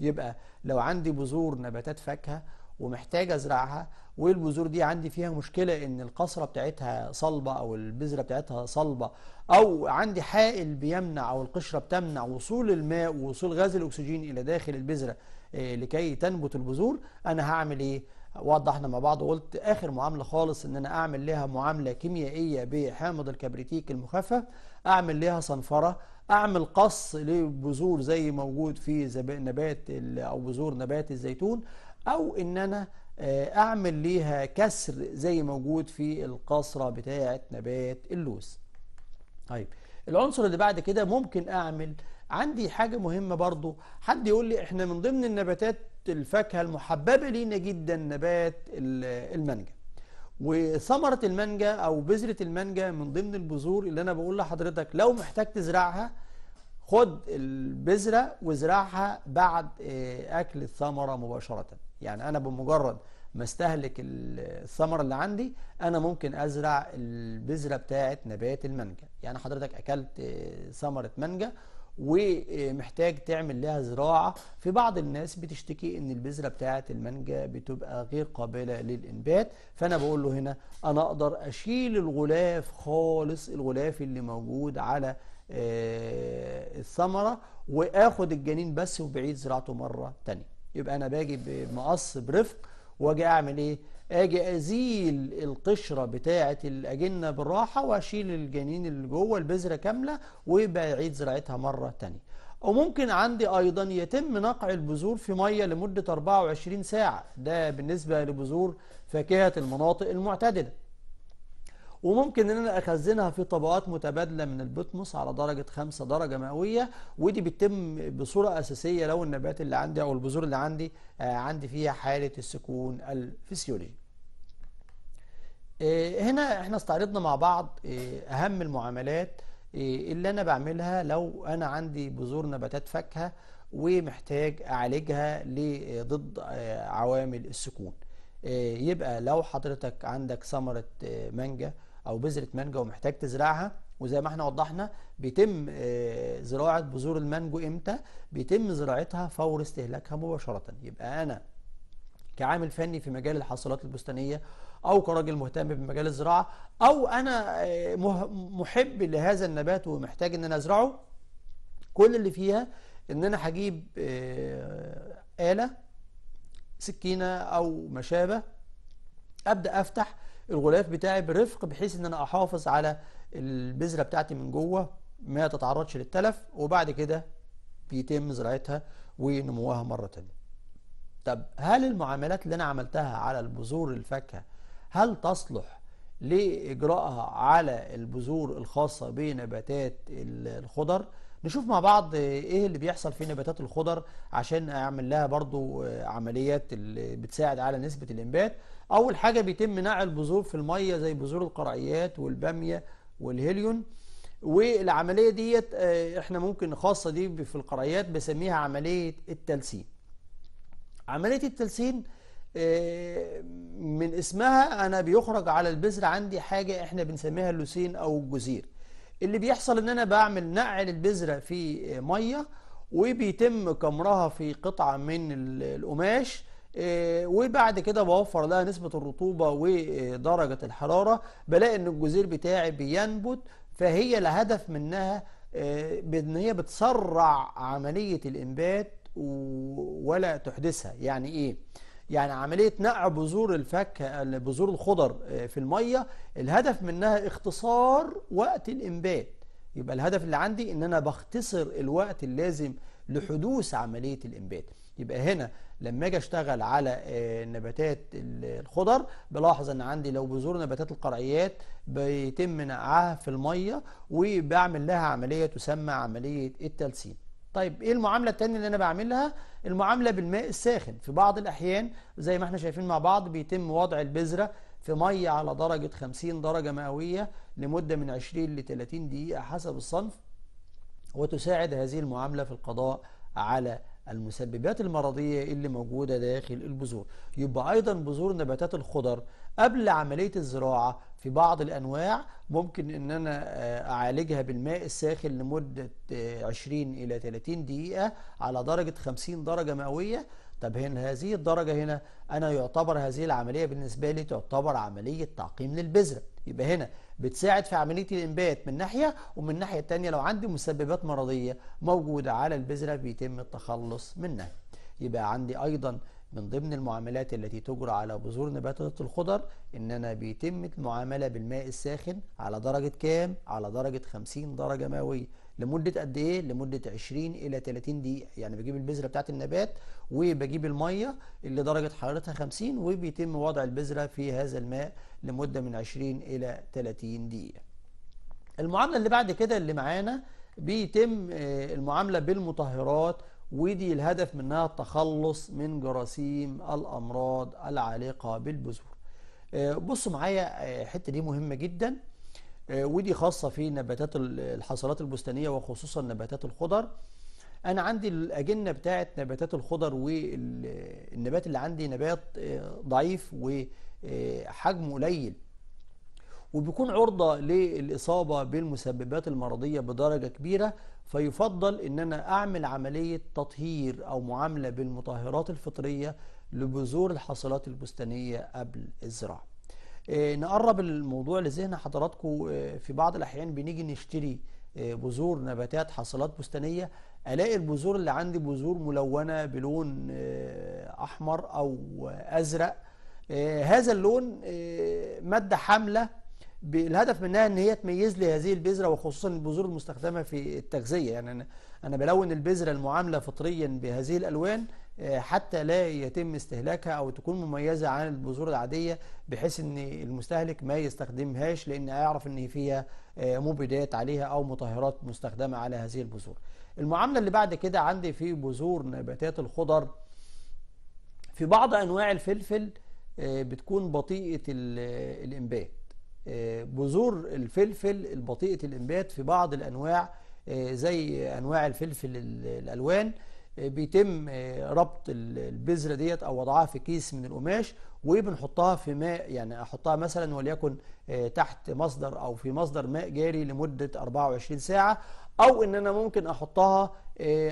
يبقى لو عندي بذور نباتات فاكهه ومحتاج ازرعها والبذور دي عندي فيها مشكله ان القصره بتاعتها صلبه او البذره بتاعتها صلبه او عندي حائل بيمنع او القشره بتمنع وصول الماء ووصول غاز الاكسجين الى داخل البذره آه، لكي تنبت البذور انا هعمل ايه وضحنا مع بعض وقلت اخر معامله خالص ان انا اعمل لها معامله كيميائيه بحامض الكبريتيك المخفف اعمل لها صنفره اعمل قص لبذور زي موجود في نبات او بذور نبات الزيتون او ان انا آه، اعمل ليها كسر زي موجود في القصرة بتاعة نبات اللوز طيب العنصر اللي بعد كده ممكن اعمل عندي حاجة مهمة برضو حد يقول لي احنا من ضمن النباتات الفاكهة المحببة لينا جدا نبات المانجا وثمرة المانجا أو بذرة المانجا من ضمن البذور اللي أنا بقول لحضرتك لو محتاج تزرعها خد البذرة وزرعها بعد آه، أكل الثمرة مباشرة يعني أنا بمجرد ما استهلك الثمرة اللي عندي أنا ممكن أزرع البذرة بتاعة نبات المانجا يعني حضرتك أكلت آه، ثمرة مانجا ومحتاج تعمل لها زراعة في بعض الناس بتشتكي ان البذرة بتاعة المانجا بتبقى غير قابلة للإنبات فأنا بقول له هنا أنا أقدر أشيل الغلاف خالص الغلاف اللي موجود على آه، الثمرة وآخد الجنين بس وبعيد زراعته مرة تانية يبقى أنا باجي بمقص برفق واجي اعمل ايه اجي ازيل القشره بتاعه الاجنه بالراحه واشيل الجنين اللي جوه البذره كامله وبعيد زراعتها مره ثانيه وممكن عندي ايضا يتم نقع البذور في ميه لمده 24 ساعه ده بالنسبه لبذور فاكهه المناطق المعتدله وممكن ان انا اخزنها في طبقات متبادله من البطمس على درجه 5 درجه مئويه ودي بتتم بصوره اساسيه لو النبات اللي عندي او البذور اللي عندي آه، عندي فيها حاله السكون الفسيولي. آه، هنا احنا استعرضنا مع بعض آه، اهم المعاملات اللي انا بعملها لو انا عندي بذور نباتات فاكهه ومحتاج اعالجها ضد عوامل السكون يبقى لو حضرتك عندك ثمرة مانجا او بذره مانجا ومحتاج تزرعها وزي ما احنا وضحنا بيتم آه، زراعه بذور المانجو امتى بيتم زراعتها فور استهلاكها مباشره يبقى انا كعامل فني في مجال الحاصلات البستانيه او كراجل مهتم بمجال الزراعه او انا آه، محب لهذا النبات ومحتاج ان انا ازرعه كل اللي فيها ان انا هجيب آه، آلة سكينة او ما شابه ابدا افتح الغلاف بتاعي برفق بحيث ان انا احافظ على البذره بتاعتي من جوه ما تتعرضش للتلف وبعد كده بيتم زراعتها ونموها مره ثانيه. طب هل المعاملات اللي انا عملتها على البذور الفاكهه هل تصلح لاجرائها على البذور الخاصه بنباتات الخضر؟ نشوف مع بعض ايه اللي بيحصل في نباتات الخضر عشان اعمل لها برضو آه، عمليات اللي بتساعد على نسبة الانبات اول حاجة بيتم نع البذور في المية زي بذور القرعيات والبامية والهيليون والعملية ديت آه، احنا ممكن خاصة دي في القرعيات بسميها عملية التلسين عملية التلسين آه، من اسمها انا بيخرج على البذر عندي حاجة احنا بنسميها اللوسين او الجزير اللي بيحصل ان انا بعمل نقع للبذرة في مية وبيتم كمرها في قطعة من القماش آه، وبعد كده بوفر لها نسبة الرطوبة ودرجة الحرارة بلاقي ان الجزير بتاعي بينبت فهي الهدف منها آه، بان هي بتسرع عملية الانبات ولا تحدثها يعني ايه يعني عملية نقع بذور الفاكهة بذور الخضر آه، في المية الهدف منها اختصار وقت الإنبات يبقى الهدف اللي عندي إن أنا بختصر الوقت اللازم لحدوث عملية الإنبات يبقى هنا لما اجي اشتغل على آه، نباتات الخضر بلاحظ ان عندي لو بذور نباتات القرعيات بيتم نقعها في الميه وبعمل لها عمليه تسمى عمليه التلسين طيب ايه المعامله الثانيه اللي انا بعملها المعامله بالماء الساخن في بعض الاحيان زي ما احنا شايفين مع بعض بيتم وضع البذره في ميه على درجه 50 درجه مئويه لمده من 20 ل 30 دقيقه حسب الصنف وتساعد هذه المعامله في القضاء على المسببات المرضية اللي موجودة داخل البذور يبقى أيضا بذور نباتات الخضر قبل عملية الزراعة في بعض الأنواع ممكن أن أنا آه، أعالجها بالماء الساخن لمدة 20 آه، إلى 30 دقيقة على درجة 50 درجة مئوية طب هنا هذه الدرجة هنا أنا يعتبر هذه العملية بالنسبة لي تعتبر عملية تعقيم للبذرة يبقى هنا بتساعد في عملية الإنبات من ناحية ومن الناحية تانية لو عندي مسببات مرضية موجودة على البذرة بيتم التخلص منها يبقى عندي أيضا من ضمن المعاملات التي تجرى على بذور نباتات الخضر ان انا بيتم المعامله بالماء الساخن على درجه كام على درجه 50 درجه مئويه لمده قد ايه لمده 20 الى 30 دقيقه يعني بجيب البذره بتاعت النبات وبجيب الميه اللي درجه حرارتها 50 وبيتم وضع البذره في هذا الماء لمده من 20 الى 30 دقيقه المعامله اللي بعد كده اللي معانا بيتم آه، المعامله بالمطهرات ودي الهدف منها التخلص من جراثيم الأمراض العالقة بالبذور آه، بصوا معايا آه، الحتة دي مهمة جدا آه، ودي خاصة في نباتات الحصلات البستانية وخصوصا نباتات الخضر أنا عندي الأجنة بتاعة نباتات الخضر والنبات اللي عندي نبات ضعيف وحجمه قليل وبيكون عرضة للإصابة بالمسببات المرضية بدرجة كبيرة فيفضل أن أنا أعمل عملية تطهير أو معاملة بالمطهرات الفطرية لبذور الحاصلات البستانية قبل الزراعة آه، نقرب الموضوع لذهن حضراتكم آه، في بعض الأحيان بنيجي نشتري آه، بذور نباتات حاصلات بستانية ألاقي البذور اللي عندي بذور ملونة بلون أحمر أو أزرق هذا اللون مادة حاملة الهدف منها ان هي تميز لي هذه البذره وخصوصا البذور المستخدمه في التغذيه يعني انا انا بلون البذره المعامله فطريا بهذه الالوان آه، حتى لا يتم استهلاكها او تكون مميزه عن البذور العاديه بحيث ان المستهلك ما يستخدمهاش لان هيعرف ان فيها آه، مبيدات عليها او مطهرات مستخدمه على هذه البذور. المعامله اللي بعد كده عندي في بذور نباتات الخضر في بعض انواع الفلفل آه، بتكون بطيئه الانبات بذور الفلفل البطيئة الانبات في بعض الانواع آه، زي انواع الفلفل الالوان آه، بيتم آه، ربط البذره ديت او وضعها في كيس من القماش وبنحطها في ماء يعني احطها مثلا وليكن تحت مصدر او في مصدر ماء جاري لمده 24 ساعه او ان انا ممكن احطها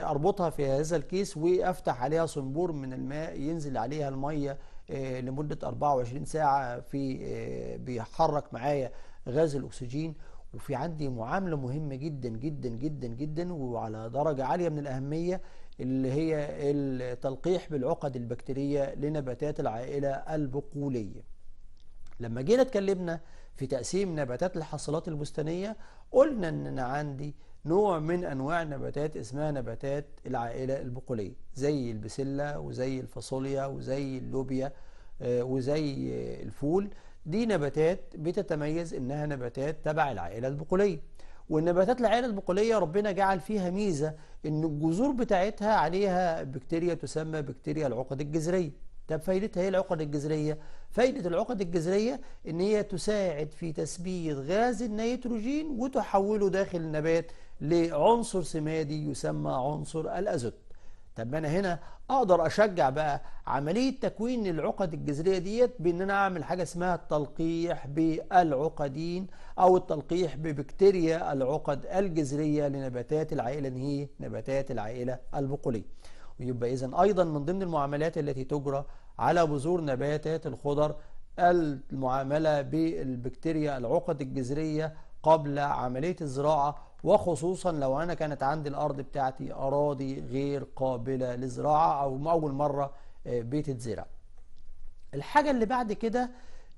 اربطها في هذا الكيس وافتح عليها صنبور من الماء ينزل عليها الميه آه، لمدة 24 ساعة في آه، بيحرك معايا غاز الأكسجين وفي عندي معاملة مهمة جدا جدا جدا جدا وعلى درجة عالية من الأهمية اللي هي التلقيح بالعقد البكتيرية لنباتات العائلة البقولية لما جينا اتكلمنا في تقسيم نباتات الحصلات البستانية قلنا ان انا عندي نوع من أنواع النباتات اسمها نباتات العائلة البقولية زي البسلة وزي الفاصوليا وزي اللوبيا آه، وزي آه، الفول دي نباتات بتتميز إنها نباتات تبع العائلة البقولية والنباتات العائلة البقولية ربنا جعل فيها ميزة إن الجذور بتاعتها عليها بكتيريا تسمى بكتيريا العقد الجذرية طب فايدتها ايه العقد الجذرية؟ فايدة العقد الجذرية إن هي تساعد في تثبيت غاز النيتروجين وتحوله داخل النبات لعنصر سمادي يسمى عنصر الازوت طب انا هنا اقدر اشجع بقى عمليه تكوين العقد الجذريه ديت بان انا اعمل حاجه اسمها التلقيح بالعقدين او التلقيح ببكتيريا العقد الجذريه لنباتات العائله اللي هي نباتات العائله البقوليه ويبقى اذا ايضا من ضمن المعاملات التي تجرى على بذور نباتات الخضر المعامله بالبكتيريا العقد الجذريه قبل عمليه الزراعه وخصوصا لو انا كانت عندي الارض بتاعتي اراضي غير قابله للزراعه او اول مره آه، بتتزرع الحاجه اللي بعد كده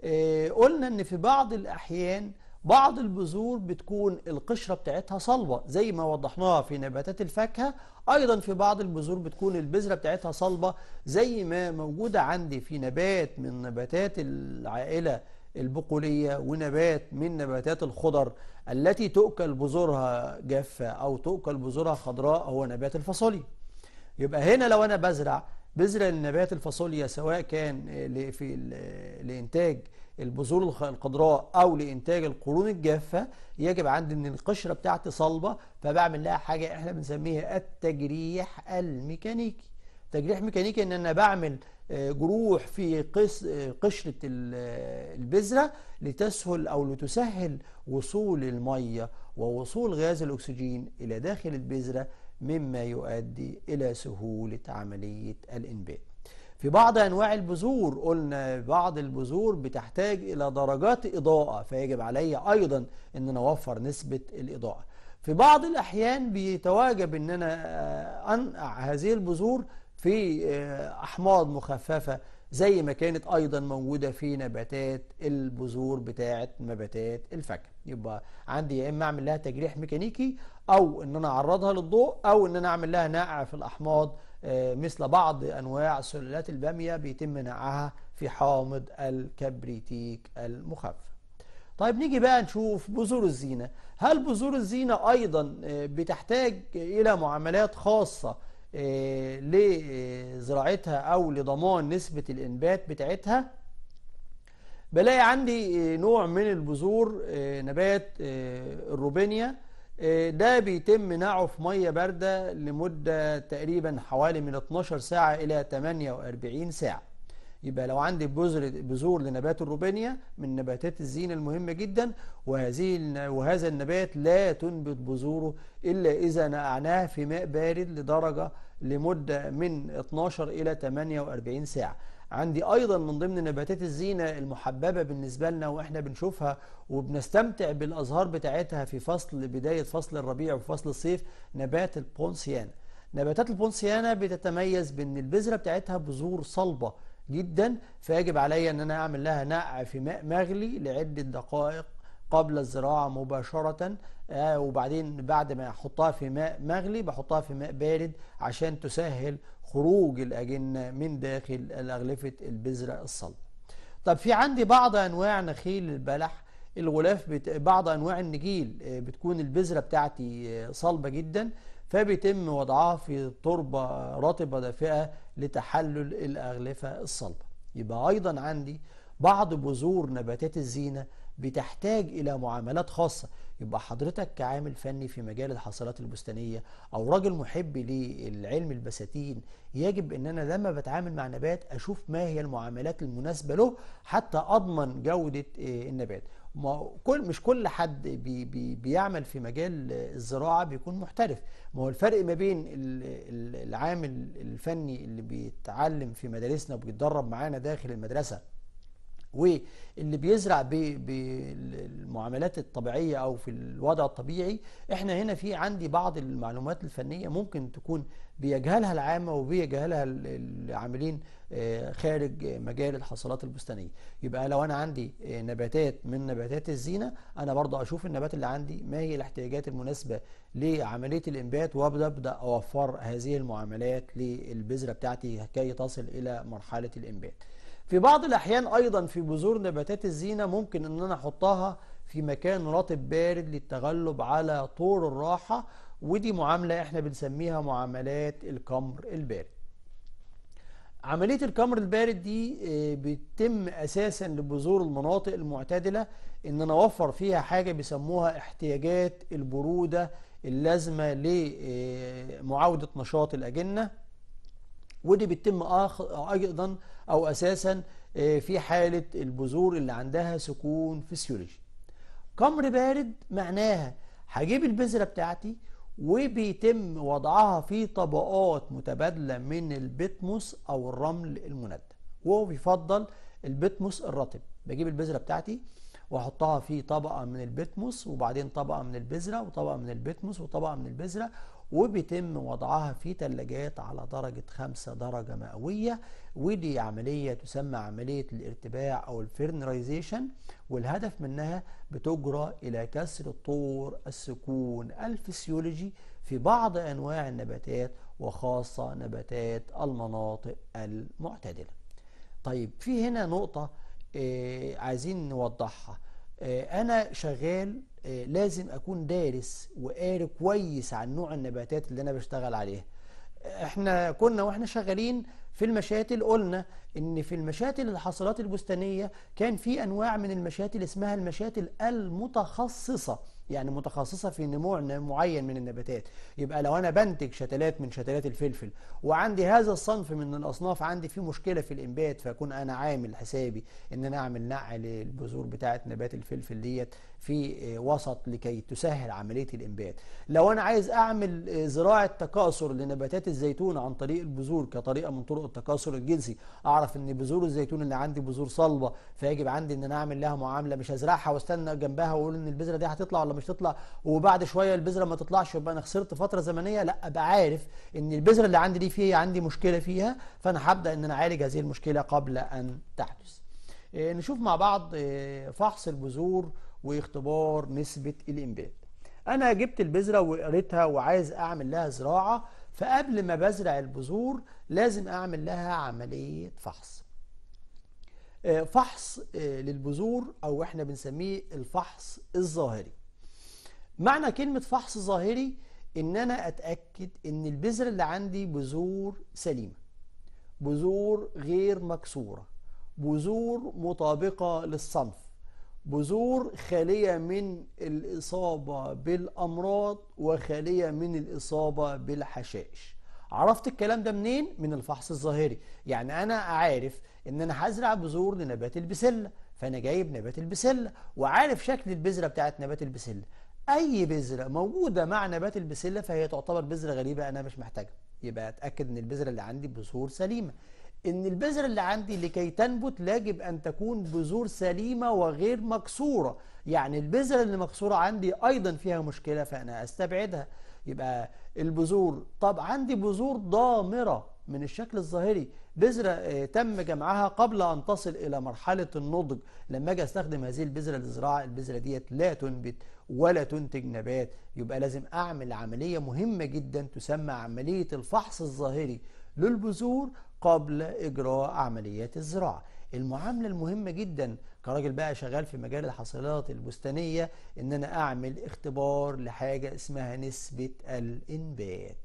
آه، قلنا ان في بعض الاحيان بعض البذور بتكون القشرة بتاعتها صلبة زي ما وضحناها في نباتات الفاكهة أيضا في بعض البذور بتكون البذرة بتاعتها صلبة زي ما موجودة عندي في نبات من نباتات العائلة البقولية ونبات من نباتات الخضر التي تؤكل بذورها جافة أو تؤكل بذورها خضراء هو نبات الفاصوليا يبقى هنا لو أنا بزرع بذرة النبات الفاصوليا سواء كان في لإنتاج البذور الخضراء أو لإنتاج القرون الجافة يجب عندي إن القشرة بتاعتي صلبة فبعمل لها حاجة إحنا بنسميها التجريح الميكانيكي تجريح ميكانيكي ان انا بعمل آه، جروح في قس آه، قشرة آه، البذرة لتسهل أو لتسهل وصول المية ووصول غاز الأكسجين إلى داخل البذرة مما يؤدي إلى سهولة عملية الإنبات في بعض أنواع البذور قلنا بعض البذور بتحتاج إلى درجات إضاءة فيجب علي أيضا أن أنا أوفر نسبة الإضاءة في بعض الأحيان بيتواجب أن أنا أنقع هذه البذور في آه، احماض مخففه زي ما كانت ايضا موجوده في نباتات البذور بتاعه نباتات الفاكهه يبقى عندي يا اما اعمل لها تجريح ميكانيكي او ان انا اعرضها للضوء او ان انا اعمل لها نقع في الاحماض آه، مثل بعض انواع سلالات الباميه بيتم نقعها في حامض الكبريتيك المخفف طيب نيجي بقى نشوف بذور الزينه هل بذور الزينه ايضا آه، بتحتاج الى معاملات خاصه آه، لزراعتها أو لضمان نسبة الإنبات بتاعتها بلاقي عندي آه، نوع من البذور آه، نبات الروبينيا ده بيتم نقعه في مية باردة لمدة تقريبا حوالي من 12 ساعة إلى 48 ساعة يبقى لو عندي بذر بذور لنبات الروبانيا من نباتات الزينة المهمة جدا وهذه وهذا النبات لا تنبت بذوره إلا إذا نقعناها في ماء بارد لدرجة لمدة من 12 إلى 48 ساعة عندي أيضا من ضمن نباتات الزينة المحببة بالنسبة لنا وإحنا بنشوفها وبنستمتع بالأزهار بتاعتها في فصل بداية فصل الربيع وفصل الصيف نبات البونسيانا نباتات البونسيانا بتتميز بأن البذرة بتاعتها بذور صلبة جدا فيجب علي ان انا اعمل لها نقع في ماء مغلي لعدة دقائق قبل الزراعة مباشرة آه، وبعدين بعد ما احطها في ماء مغلي بحطها في ماء بارد عشان تسهل خروج الأجنة من داخل أغلفة البذرة الصلبة طب في عندي بعض أنواع نخيل البلح الغلاف بت... بعض أنواع النجيل آه، بتكون البذرة بتاعتي آه، صلبة جدا فبيتم وضعها في تربة رطبة دافئة لتحلل الأغلفة الصلبة يبقى أيضا عندي بعض بذور نباتات الزينة بتحتاج الى معاملات خاصه يبقى حضرتك كعامل فني في مجال الحاصلات البستانيه او راجل محب للعلم البساتين يجب ان انا لما بتعامل مع نبات اشوف ما هي المعاملات المناسبه له حتى اضمن جوده آه، النبات ما كل مش كل حد بي بي بيعمل في مجال الزراعه بيكون محترف ما هو الفرق ما بين العامل الفني اللي بيتعلم في مدارسنا وبيتدرب معانا داخل المدرسه واللي بيزرع بالمعاملات الطبيعية أو في الوضع الطبيعي إحنا هنا في عندي بعض المعلومات الفنية ممكن تكون بيجهلها العامة وبيجهلها العاملين آه، خارج مجال الحصلات البستانية يبقى لو أنا عندي آه، نباتات من نباتات الزينة أنا برضه أشوف النبات اللي عندي ما هي الاحتياجات المناسبة لعملية الإنبات وأبدأ أوفر هذه المعاملات للبذرة بتاعتي كي تصل إلى مرحلة الإنبات في بعض الأحيان أيضا في بذور نباتات الزينة ممكن أن أنا أحطها في مكان رطب بارد للتغلب على طور الراحة ودي معاملة احنا بنسميها معاملات الكمر البارد عملية الكمر البارد دي آه، بتتم أساسا لبذور المناطق المعتدلة إن أنا أوفر فيها حاجة بيسموها احتياجات البرودة اللازمة لمعاودة آه، نشاط الأجنة ودي بتتم ايضا او اساسا آه، في حالة البذور اللي عندها سكون فسيولوجي كمر بارد معناها هجيب البذرة بتاعتي وبيتم وضعها في طبقات متبادلة من البتموس أو الرمل المندب وهو بيفضل البتموس الرطب بجيب البذرة بتاعتي وأحطها في طبقة من البتموس وبعدين طبقة من البذرة وطبقة من البتموس وطبقة من البذرة وبيتم وضعها في ثلاجات على درجة 5 درجة مئوية ودي عملية تسمى عملية الارتباع أو الفيرنرايزيشن والهدف منها بتجرى إلى كسر الطور السكون الفسيولوجي في بعض أنواع النباتات وخاصة نباتات المناطق المعتدلة طيب في هنا نقطة آه، عايزين نوضحها آه، أنا شغال آه، لازم أكون دارس وقاري كويس عن نوع النباتات اللي أنا بشتغل عليها احنا كنا واحنا شغالين في المشاتل قلنا ان في المشاتل الحاصلات البستانيه كان في انواع من المشاتل اسمها المشاتل المتخصصه يعني متخصصه في نوع معين من النباتات يبقى لو انا بنتج شتلات من شتلات الفلفل وعندي هذا الصنف من الاصناف عندي فيه مشكله في الانبات فاكون انا عامل حسابي ان انا اعمل نقع للبذور بتاعه نبات الفلفل ديت في آه، وسط لكي تسهل عملية الإنبات لو أنا عايز أعمل آه، زراعة تكاثر لنباتات الزيتون عن طريق البذور كطريقة من طرق التكاثر الجنسي أعرف أن بذور الزيتون اللي عندي بذور صلبة فيجب عندي أن أنا أعمل لها معاملة مش هزرعها واستنى جنبها وأقول أن البذرة دي هتطلع ولا مش تطلع وبعد شوية البذرة ما تطلعش يبقى أنا خسرت فترة زمنية لا أبقى عارف أن البذرة اللي عندي دي فيها عندي مشكلة فيها فأنا هبدأ أن أنا أعالج هذه المشكلة قبل أن تحدث آه، نشوف مع بعض فحص البذور واختبار نسبة الإنبات أنا جبت البذرة وقريتها وعايز أعمل لها زراعة فقبل ما بزرع البذور لازم أعمل لها عملية فحص آه، فحص آه، للبذور أو إحنا بنسميه الفحص الظاهري معنى كلمة فحص ظاهري إن أنا أتأكد إن البذرة اللي عندي بذور سليمة بذور غير مكسورة بذور مطابقة للصنف بذور خالية من الإصابة بالأمراض وخالية من الإصابة بالحشائش عرفت الكلام ده منين؟ من الفحص الظاهري يعني أنا عارف إن أنا هزرع بذور لنبات البسلة فأنا جايب نبات البسلة وعارف شكل البذرة بتاعت نبات البسلة أي بذرة موجودة مع نبات البسلة فهي تعتبر بذرة غريبة أنا مش محتاجها يبقى أتأكد إن البذرة اللي عندي بذور سليمة ان البذرة اللي عندي لكي تنبت لاجب ان تكون بذور سليمة وغير مكسورة يعني البذرة اللي مكسورة عندي ايضا فيها مشكلة فانا استبعدها يبقى البذور طب عندي بذور ضامرة من الشكل الظاهري بذرة آه، تم جمعها قبل أن تصل إلى مرحلة النضج لما أجي أستخدم هذه البذرة للزراعة البذرة ديت لا تنبت ولا تنتج نبات يبقى لازم أعمل عملية مهمة جدا تسمى عملية الفحص الظاهري للبذور قبل إجراء عمليات الزراعة المعاملة المهمة جدا كراجل بقى شغال في مجال الحصيلات البستانية إن أنا أعمل اختبار لحاجة اسمها نسبة الإنبات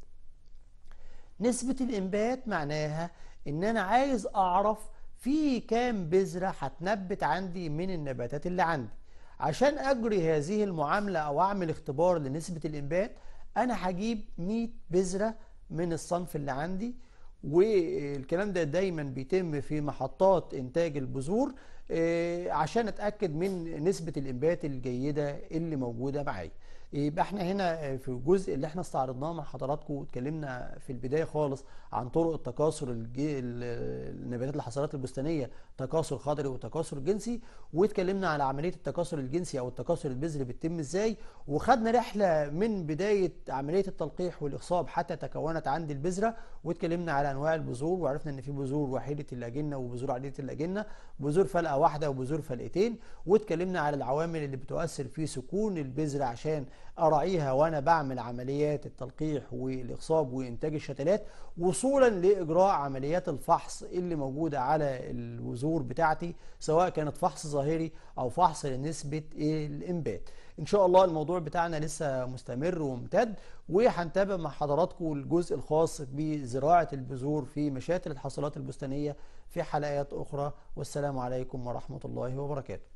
نسبة الإنبات معناها إن أنا عايز أعرف في كام بذرة هتنبت عندي من النباتات اللي عندي عشان أجري هذه المعاملة أو أعمل اختبار لنسبة الإنبات أنا هجيب 100 بذرة من الصنف اللي عندي والكلام ده دايما بيتم في محطات انتاج البذور آه، عشان اتاكد من نسبه الانبات الجيده اللي موجوده معايا يبقى احنا هنا في الجزء اللي احنا استعرضناه مع حضراتكم واتكلمنا في البدايه خالص عن طرق التكاثر الجي... النباتات الحشرات البستانيه تكاثر خضري وتكاثر جنسي واتكلمنا على عمليه التكاثر الجنسي او التكاثر البذري بتتم ازاي وخدنا رحله من بدايه عمليه التلقيح والاخصاب حتى تكونت عند البذره واتكلمنا على انواع البذور وعرفنا ان في بذور وحيده الاجنه وبذور عديده الاجنه بذور فلقه واحده وبذور فلقتين واتكلمنا على العوامل اللي بتؤثر في سكون البذره عشان أراعيها وأنا بعمل عمليات التلقيح والإخصاب وإنتاج الشتلات وصولا لإجراء عمليات الفحص اللي موجودة على الوزور بتاعتي سواء كانت فحص ظاهري أو فحص لنسبة الإنبات إن شاء الله الموضوع بتاعنا لسه مستمر وممتد وهنتابع مع حضراتكم الجزء الخاص بزراعة البذور في مشاتل الحصلات البستانية في حلقات أخرى والسلام عليكم ورحمة الله وبركاته